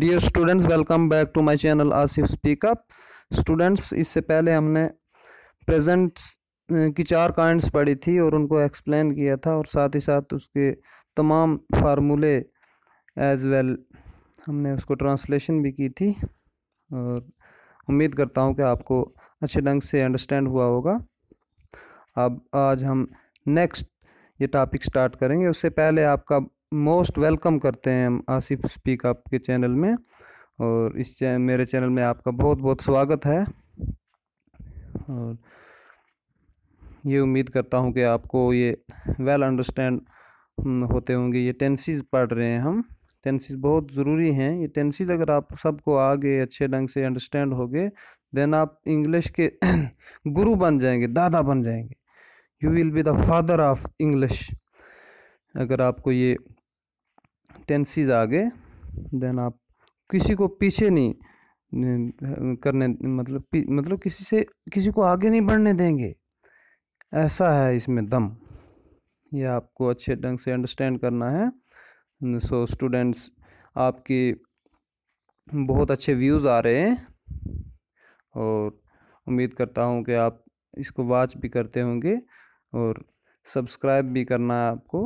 dear students welcome back to my channel Asif speak up students इससे पहले हमने प्रेजेंट की चार काइंड्स पढ़ी थी और उनको एक्सप्लेन किया था और साथ ही साथ उसके तमाम फार्मूले एज वेल हमने उसको ट्रांसलेशन भी की थी और उम्मीद करता हूँ कि आपको अच्छे ढंग से अंडरस्टैंड हुआ होगा अब आज हम नेक्स्ट ये टॉपिक स्टार्ट करेंगे उससे पहले आपका मोस्ट वेलकम करते हैं हम आसिफ स्पीक आपके चैनल में और इस चैन, मेरे चैनल में आपका बहुत बहुत स्वागत है और ये उम्मीद करता हूँ कि आपको ये वेल अंडरस्टैंड हम्म, होते होंगे ये टेंसीज पढ़ रहे हैं हम टेंसीज बहुत ज़रूरी हैं ये टेंसीज अगर आप सबको आगे अच्छे ढंग से अंडरस्टैंड होगे देन आप इंग्लिश के गुरु बन जाएंगे दादा बन जाएंगे you will be the father of English अगर आपको ये टेंसीज आ आगे देन आप किसी को पीछे नहीं करने मतलब मतलब किसी से किसी को आगे नहीं बढ़ने देंगे ऐसा है इसमें दम ये आपको अच्छे ढंग से अंडरस्टैंड करना है सो so, स्टूडेंट्स आपकी बहुत अच्छे व्यूज़ आ रहे हैं और उम्मीद करता हूँ कि आप इसको वाच भी करते होंगे और सब्सक्राइब भी करना है आपको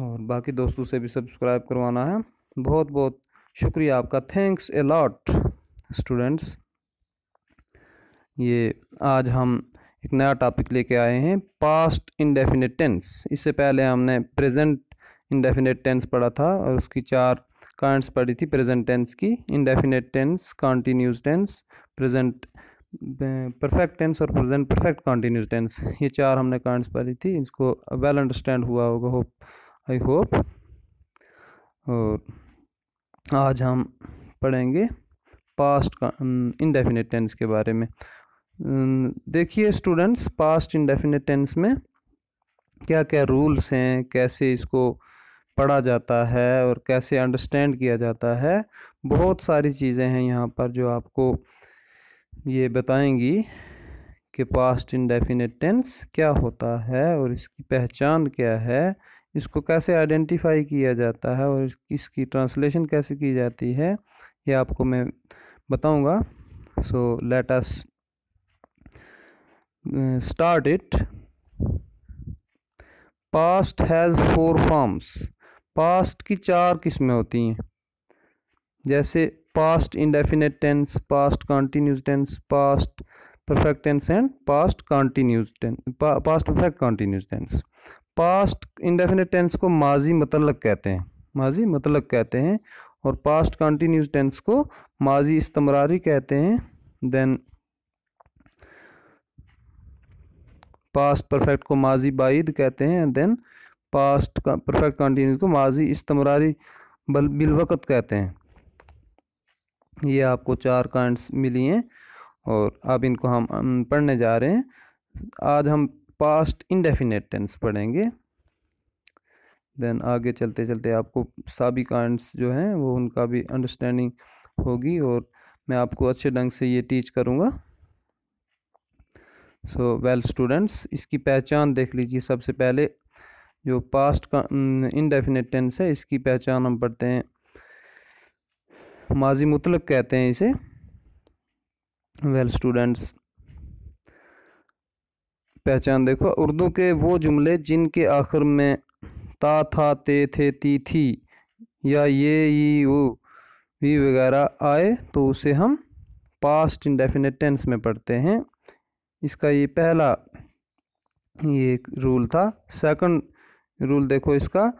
और बाकी दोस्तों से भी सब्सक्राइब करवाना है बहुत बहुत शुक्रिया आपका थैंक्स ए लॉट स्टूडेंट्स ये आज हम एक नया टॉपिक लेके आए हैं पास्ट इंडेफिनेट टेंस इससे पहले हमने प्रेजेंट इंडेफिनेट टेंस पढ़ा था और उसकी चार कांट्स पढ़ी थी प्रेजेंट टेंस की indefinite tense continuous tense present perfect tense और प्रेजेंट परफेक्ट कॉन्टीन्यूस टेंस ये चार हमने कांट्स पढ़ी थी इसको वेल अंडरस्टैंड हुआ होगा होप आई होप और आज हम पढ़ेंगे पास्ट का इनडेफिनेट टेंस के बारे में देखिए स्टूडेंट्स पास्ट इनडेफिनेट टेंस में क्या क्या रूल्स हैं कैसे इसको पढ़ा जाता है और कैसे अंडरस्टैंड किया जाता है बहुत सारी चीज़ें हैं यहाँ पर जो आपको ये बताएंगी कि पास्ट इनडेफिनेट टेंस क्या होता है और इसकी पहचान क्या है इसको कैसे आइडेंटिफाई किया जाता है और इसकी ट्रांसलेशन कैसे की जाती है ये आपको मैं बताऊंगा so let us start it past has four forms past की चार किस्में होती हैं जैसे past indefinite tense past continuous tense past perfect tense and past continuous tense past perfect continuous tense past indefinite tense को माजी मतलब कहते हैं माजी मतलब कहते हैं और पास्ट कंटिन्यूस टेंस को माजी इस्तमरारी कहते हैं देन पास्ट परफेक्ट को माजी बाइद कहते हैं देन पास्ट परफेक्ट कंटिन्यूस को माजी इस्तमरारी बिलवकत कहते हैं ये आपको चार कांड्स मिली हैं और अब इनको हम पढ़ने जा रहे हैं आज हम पास्ट इंडेफिनेट टेंस पढ़ेंगे देन आगे चलते चलते आपको साबी कांड्स जो हैं वो उनका भी अंडरस्टैंडिंग होगी और मैं आपको अच्छे ढंग से ये टीच करूँगा सो वेल स्टूडेंट्स इसकी पहचान देख लीजिए सबसे पहले जो पास्ट का इनडेफिनेट टेंस है इसकी पहचान हम पढ़ते हैं माजी मुतलक कहते हैं इसे वेल well, स्टूडेंट्स पहचान देखो उर्दू के वो जुमले जिनके आखिर में ता था ते थे ती थी या ये ई वो वी वगैरह आए तो उसे हम पास्ट इंडेफिनेट टेंस में पढ़ते हैं इसका ये पहला ये एक रूल था सेकंड रूल देखो इसका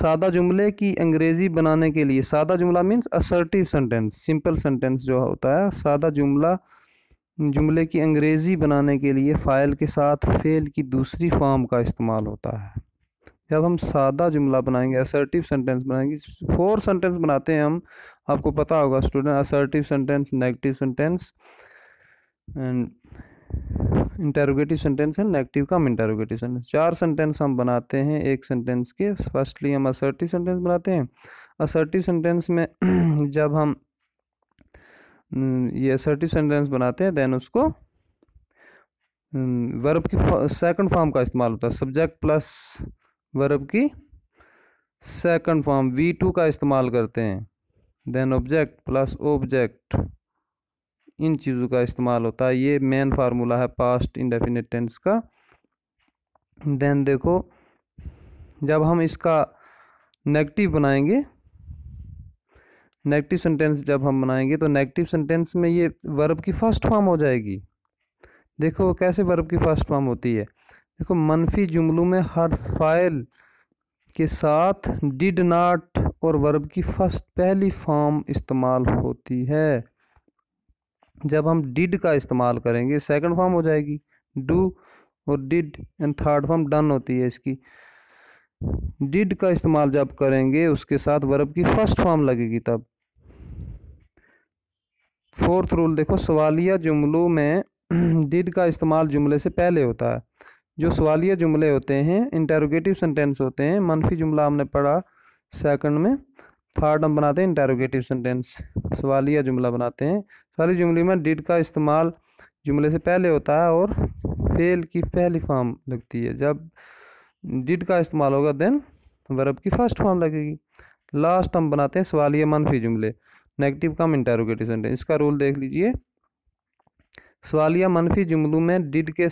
सादा जुमले की अंग्रेज़ी बनाने के लिए सादा जुमला means assertive sentence simple sentence जो होता है सादा जुमला जुमले की अंग्रेज़ी बनाने के लिए फ़ाइल के साथ फ़ेल की दूसरी फॉर्म का इस्तेमाल होता है जब हम सादा जुमला बनाएंगे असर्टिव सेंटेंस बनाएंगे फोर सेंटेंस बनाते हैं हम आपको पता होगा student assertive sentence negative sentence and interrogative sentence है नेगेटिव का हम इंटरोगेटिव सेंटेंस चार सेंटेंस हम बनाते हैं एक सेंटेंस के फर्स्टली हम असर्टिव सेंटेंस बनाते हैं असर्टिव सेंटेंस में जब हम हम्म, ये सर्टी सेंटेंस बनाते हैं देन उसको वर्ब हम्म, की सेकंड फॉर्म का इस्तेमाल होता है सब्जेक्ट प्लस वर्ब की सेकंड फॉर्म वी टू का इस्तेमाल करते हैं देन ऑब्जेक्ट प्लस ऑब्जेक्ट इन चीज़ों का इस्तेमाल होता है ये मेन फार्मूला है पास्ट इंडेफिनेट टेंस का देन देखो जब हम इसका नेगेटिव बनाएंगे नेगेटिव सेंटेंस जब हम बनाएंगे तो नेगेटिव सेंटेंस में ये वर्ब की फर्स्ट फॉर्म हो जाएगी देखो कैसे वर्ब की फर्स्ट फॉर्म होती है देखो मनफी जुमलों में हर फाइल के साथ डिड नाट और वर्ब की फर्स्ट पहली फॉर्म इस्तेमाल होती है जब हम डिड का इस्तेमाल करेंगे सेकंड फॉर्म हो जाएगी डू और did and third form done होती है इसकी डिड का इस्तेमाल जब करेंगे उसके साथ वर्ब की फर्स्ट फॉर्म लगेगी तब फोर्थ रूल देखो सवालिया जुमलों में डिड का इस्तेमाल जुमले से पहले होता है जो सवालिया जुमले होते हैं इंटेरोगेटिव सेंटेंस होते हैं मनफी जुमला हमने पढ़ा सेकंड में थर्ड हम बनाते हैं इंटेरोगेटिव सेंटेंस सवालिया जुमला बनाते हैं सवाली जुमले में डिड का इस्तेमाल जुमले से पहले होता है और फेल की पहली फॉर्म लगती है जब डिड का इस्तेमाल होगा देन वर्ब की फर्स्ट फॉर्म लगेगी लास्ट हम बनाते हैं सवालिया मनफी जुमले नेगेटिव कम इंटेरोगेटिव सेंटेंस इसका रूल देख लीजिए सवालिया मनफी जुमलों में डिड के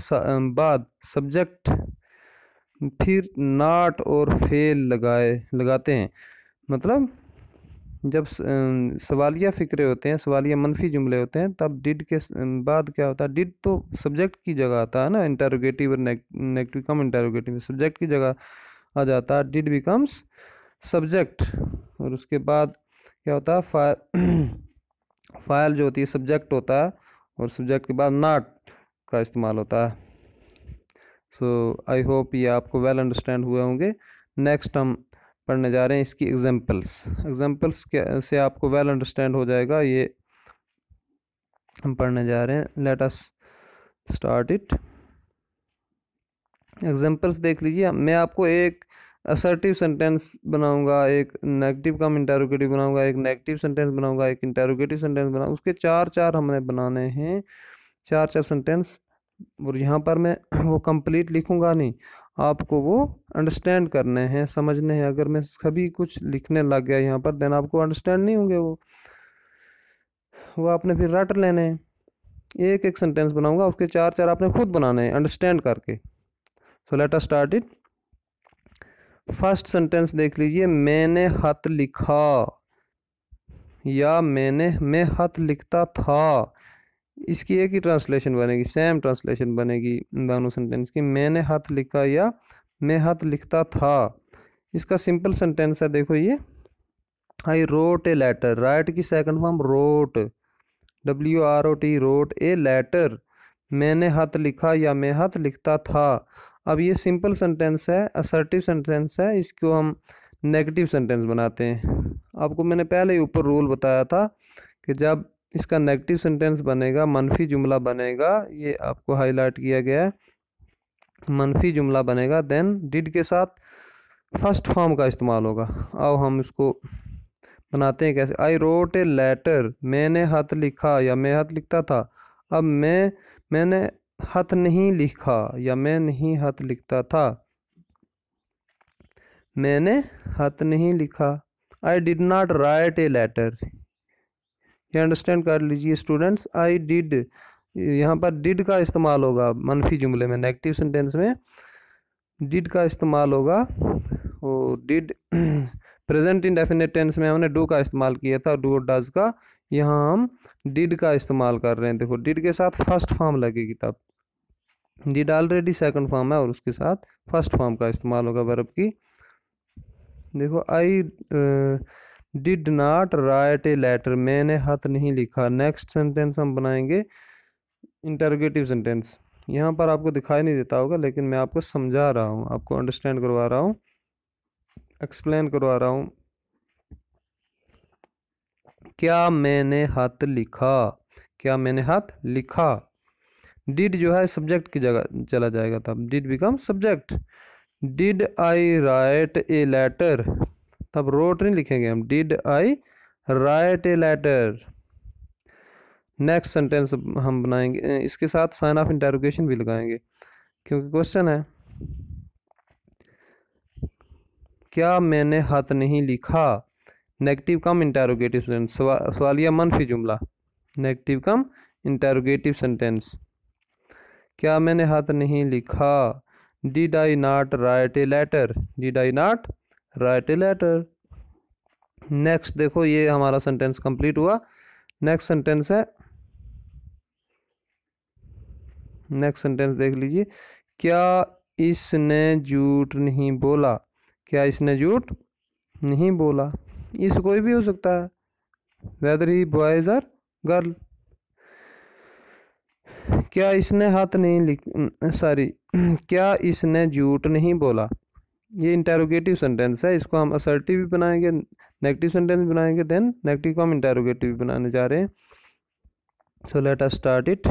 बाद सब्जेक्ट फिर नाट और फेल लगाए लगाते हैं मतलब जब सवालिया फ़िक्रे होते हैं सवालिया मनफी जुमले होते हैं तब डिड के बाद क्या होता है डिड तो सब्जेक्ट की जगह आता है ना इंटेरोगेटिव और नेगेटिव कम इंटेरोगेटिव सब्जेक्ट की जगह आ जाता है डिड बिकम्स सब्जेक्ट और उसके बाद क्या होता है फा, फाइल जो होती है सब्जेक्ट होता है और सब्जेक्ट के बाद नाट का इस्तेमाल होता है सो आई होप ये आपको वेल अंडरस्टैंड हुए होंगे नेक्स्ट हम पढ़ने जा रहे हैं इसकी एग्जांपल्स एग्जांपल्स से आपको वेल अंडरस्टैंड हो जाएगा ये हम पढ़ने जा रहे हैं let us start it examples देख लीजिए मैं आपको एक असर्टिव सेंटेंस बनाऊंगा एक नेगेटिव कम इंटेरोगेटिव बनाऊंगा एक नेगेटिव सेंटेंस बनाऊंगा एक इंटेरोगेटिव सेंटेंस बनाऊंगा उसके चार चार हमने बनाने हैं चार चार सेंटेंस और यहाँ पर मैं वो कंप्लीट लिखूंगा नहीं आपको वो अंडरस्टैंड करने हैं समझने हैं अगर मैं कभी कुछ लिखने लग गया यहाँ पर देन आपको अंडरस्टैंड नहीं होंगे वो वो आपने फिर रट लेने एक एक सेंटेंस बनाऊंगा उसके चार चार आपने खुद बनाने हैं अंडरस्टैंड करके so let us start it first sentence देख लीजिए मैंने हत लिखा या मैंने मैं हत लिखता था इसकी एक ही ट्रांसलेशन बनेगी सेम ट्रांसलेशन बनेगी दोनों सेंटेंस की मैंने हत लिखा या मैं हत लिखता था इसका सिंपल सेंटेंस है देखो ये I wrote a letter write की second form wrote W R O T wrote a letter मैंने हत लिखा या मैं हत लिखता था अब ये सिंपल सेंटेंस है असर्टिव सेंटेंस है इसको हम नेगेटिव सेंटेंस बनाते हैं आपको मैंने पहले ही ऊपर रूल बताया था कि जब इसका नेगेटिव सेंटेंस बनेगा मनफी जुमला बनेगा ये आपको हाईलाइट किया गया है मनफी जुमला बनेगा देन डिड के साथ फर्स्ट फॉर्म का इस्तेमाल होगा आओ हम इसको बनाते हैं कैसे आई रोट ए लेटर मैंने हथ लिखा या मैं हथ लिखता था अब मैं मैंने हथ नहीं लिखा या मैं नहीं हथ लिखता था मैंने हथ नहीं लिखा I did not write a letter ये अंडरस्टैंड कर लीजिए स्टूडेंट्स आई डिड यहाँ पर डिड का इस्तेमाल होगा मनफी जुमले में नेगेटिव सेंटेंस में डिड का इस्तेमाल होगा और डिड प्रेजेंट डेफिनेट टेंस में हमने डू का इस्तेमाल किया था डू और डज का यहाँ हम डिड का इस्तेमाल कर रहे हैं देखो डिड के साथ फर्स्ट फॉर्म लगेगी तब डिड ऑलरेडी सेकंड फॉर्म है और उसके साथ फर्स्ट फॉर्म का इस्तेमाल होगा वर्ब की देखो I did not write a letter मैंने हथ नहीं लिखा नेक्स्ट सेंटेंस हम बनाएंगे इंटरगेटिव सेंटेंस यहाँ पर आपको दिखाई नहीं देता होगा लेकिन मैं आपको समझा रहा हूँ आपको अंडरस्टैंड करवा रहा हूँ एक्सप्लेन करवा रहा हूँ क्या मैंने हथ लिखा क्या मैंने हथ लिखा डिड जो है सब्जेक्ट की जगह चला जाएगा तब did become subject did I write a letter तब रोट नहीं लिखेंगे हम did I write a letter next sentence हम बनाएंगे इसके साथ साइन ऑफ इंटरोगेशन भी लगाएंगे क्योंकि क्वेश्चन है क्या मैंने हाथ नहीं लिखा नेगेटिव कम इंटेरोगेटिव सेंटेंस सवालिया मनफी जुमला नेगेटिव कम इंटेरोगेटिव सेंटेंस क्या मैंने हाथ नहीं लिखा did I not write a letter did I not write a letter next देखो ये हमारा सेंटेंस कंप्लीट हुआ नेक्स्ट सेंटेंस है नेक्स्ट सेंटेंस देख लीजिए क्या इसने झूठ नहीं बोला क्या इसने झूठ नहीं बोला इस कोई भी हो सकता है वेदर ही बॉयज़ आर गर्ल क्या इसने हाथ नहीं लिख सॉरी क्या इसने झूठ नहीं बोला ये इंटेरोगेटिव सेंटेंस है इसको हम असर्टिव भी बनाएंगे नेगेटिव सेंटेंस बनाएंगे देन नेगेटिव को हम इंटेरोगेटिव भी बनाने जा रहे हैं so let us start it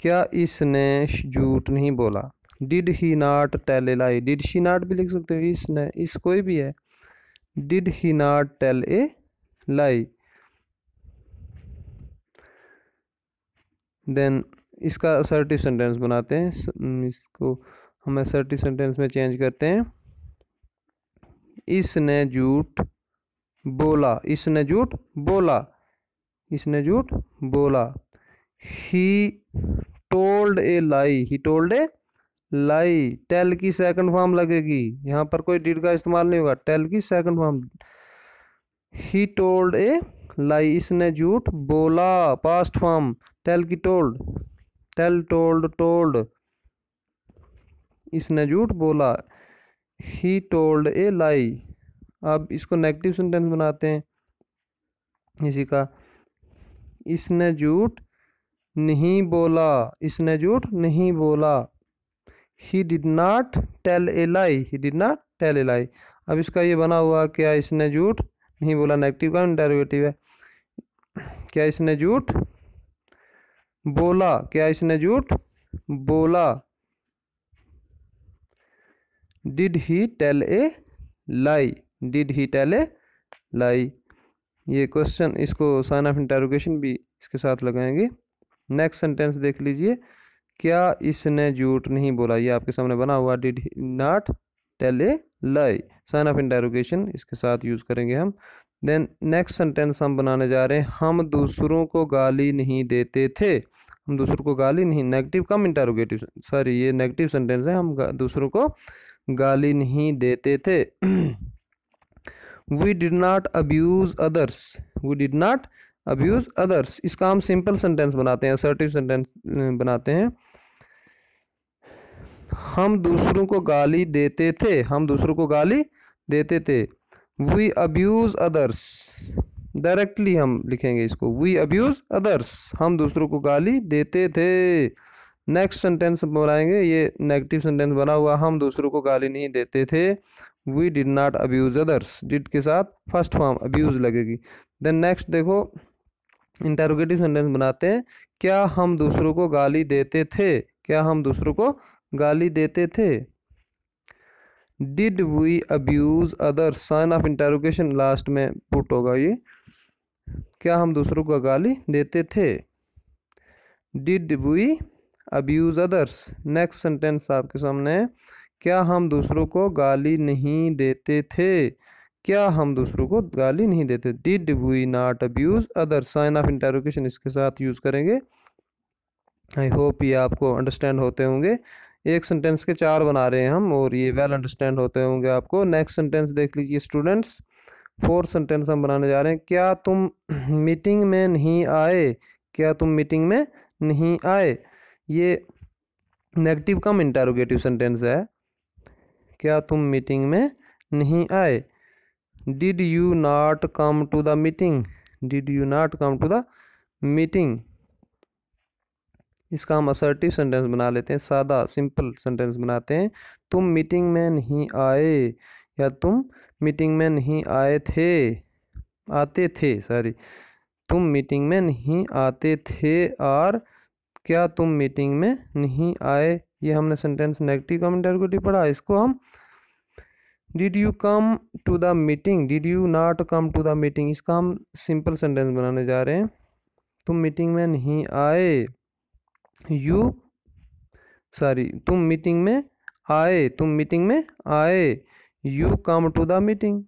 क्या इसने झूठ नहीं बोला did he not tell a lie did she not भी लिख सकते हो इसने इस कोई भी है did he not tell a lie then इसका असर्टिव सेंटेंस बनाते हैं इसको हम असर्टिव सेंटेंस में चेंज करते हैं इसने झूठ बोला इसने झूठ बोला इसने झूठ बोला he told a lie he told a lie tell की सेकंड फॉर्म लगेगी यहाँ पर कोई डिड का इस्तेमाल नहीं होगा टेल की second form he told a lie इसने झूठ बोला पास्ट फॉर्म टेल की टोल्ड टेल टोल्ड टोल्ड इसने झूठ बोला ही टोल्ड ए लाई अब इसको नेगेटिव सेंटेंस बनाते हैं इसी का इसने झूठ नहीं बोला इसने झूठ नहीं बोला he did not tell a lie he did not tell a lie अब इसका ये बना हुआ क्या इसने झूठ नहीं बोला नेगेटिव का डेरिवेटिव है क्या इसने झूठ बोला क्या इसने झूठ बोला did he tell a lie did he tell a lie ये क्वेश्चन इसको साइन ऑफ इंटेरोगेशन भी इसके साथ लगाएंगे नेक्स्ट सेंटेंस देख लीजिए क्या इसने झूठ नहीं बोला ये आपके सामने बना हुआ did not tell a lie sign of interrogation इसके साथ यूज़ करेंगे हम देन नेक्स्ट सेंटेंस हम बनाने जा रहे हैं हम दूसरों को गाली नहीं देते थे हम दूसरों को गाली नहीं नेगेटिव कम इंटारोगेटिव सॉरी ये नेगेटिव सेंटेंस है हम दूसरों को गाली नहीं देते थे we did not abuse others we did not abuse others इसका हम सिंपल सेंटेंस बनाते हैं असर्टिव सेंटेंस बनाते हैं हम दूसरों को गाली देते थे हम दूसरों को गाली देते थे वी अब्यूज़ अदर्स डायरेक्टली हम लिखेंगे इसको वी अब्यूज़ अदर्स हम दूसरों को गाली देते थे नेक्स्ट सेंटेंस बनाएंगे ये नेगेटिव सेंटेंस बना हुआ हम दूसरों को गाली नहीं देते थे we did not abuse others did के साथ फर्स्ट फॉर्म अब्यूज़ लगेगी देन नेक्स्ट देखो इंटरोगेटिव सेंटेंस बनाते हैं क्या हम दूसरों को गाली देते थे क्या हम दूसरों को गाली देते थे did we abuse other sign of interrogation last में पुट होगा ये क्या हम दूसरों को गाली देते थे did we abuse others next sentence आपके सामने है क्या हम दूसरों को गाली नहीं देते थे क्या हम दूसरों को गाली नहीं देते did we not abuse other sign of interrogation इसके साथ यूज़ करेंगे आई होप ये आपको अंडरस्टैंड होते होंगे एक सेंटेंस के चार बना रहे हैं हम और ये वेल अंडरस्टैंड होते होंगे आपको नेक्स्ट सेंटेंस देख लीजिए स्टूडेंट्स फोर सेंटेंस हम बनाने जा रहे हैं क्या तुम मीटिंग में नहीं आए क्या तुम मीटिंग में नहीं आए ये नेगेटिव कम इंटारोगेटिव सेंटेंस है क्या तुम मीटिंग में नहीं आए did you not come to the meeting did you not come to the meeting इसका हम असर्टिव सेंटेंस बना लेते हैं सादा सिंपल सेंटेंस बनाते हैं तुम मीटिंग में नहीं आए या तुम मीटिंग में नहीं आए थे आते थे सॉरी तुम मीटिंग में नहीं आते थे और क्या तुम मीटिंग में नहीं आए ये हमने सेंटेंस नेगेटिव कमेंट पढ़ा इसको हम did you come to the meeting did you not come to the meeting इसका हम सिंपल सेंटेंस बनाने जा रहे हैं तुम मीटिंग में नहीं आए यू सॉरी तुम मीटिंग में आए तुम मीटिंग में आए you come to the meeting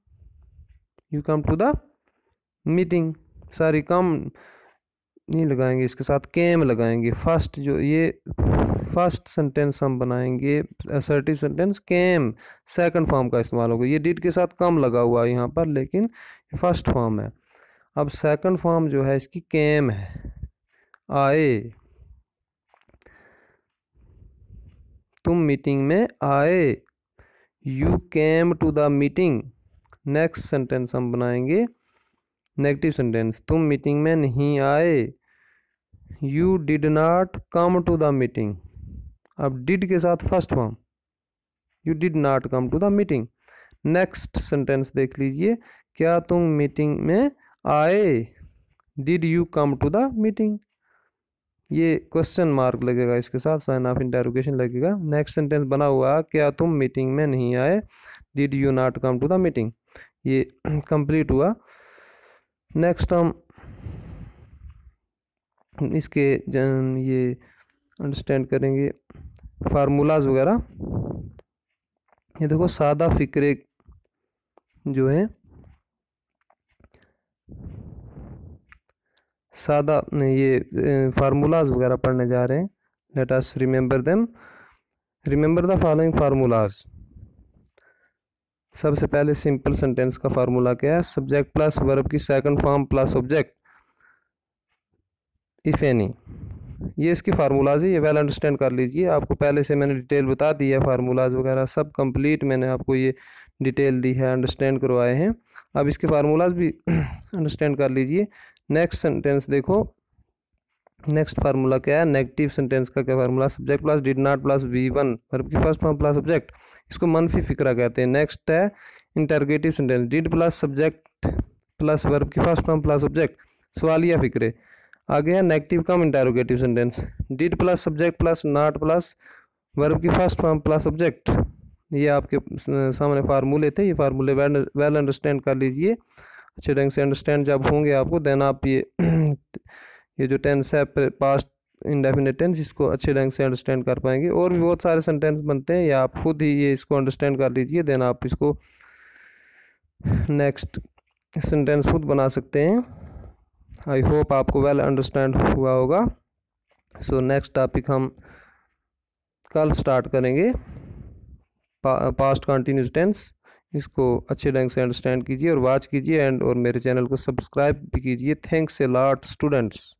you come to the meeting sorry come नहीं लगाएंगे इसके साथ केम लगाएंगे फर्स्ट जो ये फर्स्ट सेंटेंस हम बनाएंगे assertive sentence came second form का इस्तेमाल होगा ये डिड के साथ कम लगा हुआ है यहाँ पर लेकिन फर्स्ट फॉर्म है अब सेकंड फॉर्म जो है इसकी केम है आए तुम मीटिंग में आए you came to the meeting next sentence हम बनाएंगे नेगेटिव सेंटेंस तुम मीटिंग में नहीं आए you did not come to the meeting अब डिड के साथ first form you did not come to the meeting next sentence देख लीजिए क्या तुम मीटिंग में आए did you come to the meeting ये क्वेश्चन मार्क लगेगा इसके साथ साइन ऑफ इंटेरोगेशन लगेगा नेक्स्ट सेंटेंस बना हुआ क्या तुम मीटिंग में नहीं आए did you not come to the meeting ये कंप्लीट हुआ नेक्स्ट हम इसके ये अंडरस्टैंड करेंगे फार्मूलाज वगैरह ये देखो सादा फिक्रे जो है सादा ये फार्मूलाज वगैरह पढ़ने जा रहे हैं let us remember them remember the following formulas सबसे पहले सिंपल सेंटेंस का फार्मूला क्या है सब्जेक्ट प्लस वर्ब की second form plus object if any ये इसकी फार्मूलाज है ये वेल अंडरस्टैंड कर लीजिए आपको पहले से मैंने डिटेल बता दी है फार्मूलाज वगैरह सब कंप्लीट मैंने आपको ये डिटेल दी है अंडरस्टैंड करवाए हैं अब इसके फार्मूलाज भी अंडरस्टैंड कर लीजिए नेक्स्ट सेंटेंस देखो नेक्स्ट फार्मूला क्या है नेगेटिव सेंटेंस का क्या formula subject plus did not plus V one verb की फर्स्ट फॉर्म प्लस सब्जेक्ट इसको मनफी फिक्रा कहते हैं नेक्स्ट है interrogative sentence did plus subject plus verb की फर्स्ट फॉर्म प्लस सब्जेक्ट या फिक्रे आगे है negative cum interrogative sentence did plus subject plus not plus verb की फर्स्ट फॉर्म प्लस सब्जेक्ट ये आपके सामने फार्मूले थे ये फार्मूले वेल अंडरस्टैंड कर लीजिए अच्छे ढंग से अंडरस्टैंड जब होंगे आपको देन आप ये ये जो टेंस है पास्ट इंडेफिनेट टेंस इसको अच्छे ढंग से अंडरस्टैंड कर पाएंगे और भी बहुत सारे सेंटेंस बनते हैं या आप खुद ही ये इसको अंडरस्टैंड कर लीजिए देन आप इसको नेक्स्ट सेंटेंस खुद बना सकते हैं आई होप आपको वेल अंडरस्टैंड हुआ होगा सो नेक्स्ट टॉपिक हम कल स्टार्ट करेंगे पास्ट कंटिन्यूस टेंस इसको अच्छे ढंग से अंडरस्टैंड कीजिए और वाच कीजिए एंड और मेरे चैनल को सब्सक्राइब भी कीजिए थैंक्स ए लॉट स्टूडेंट्स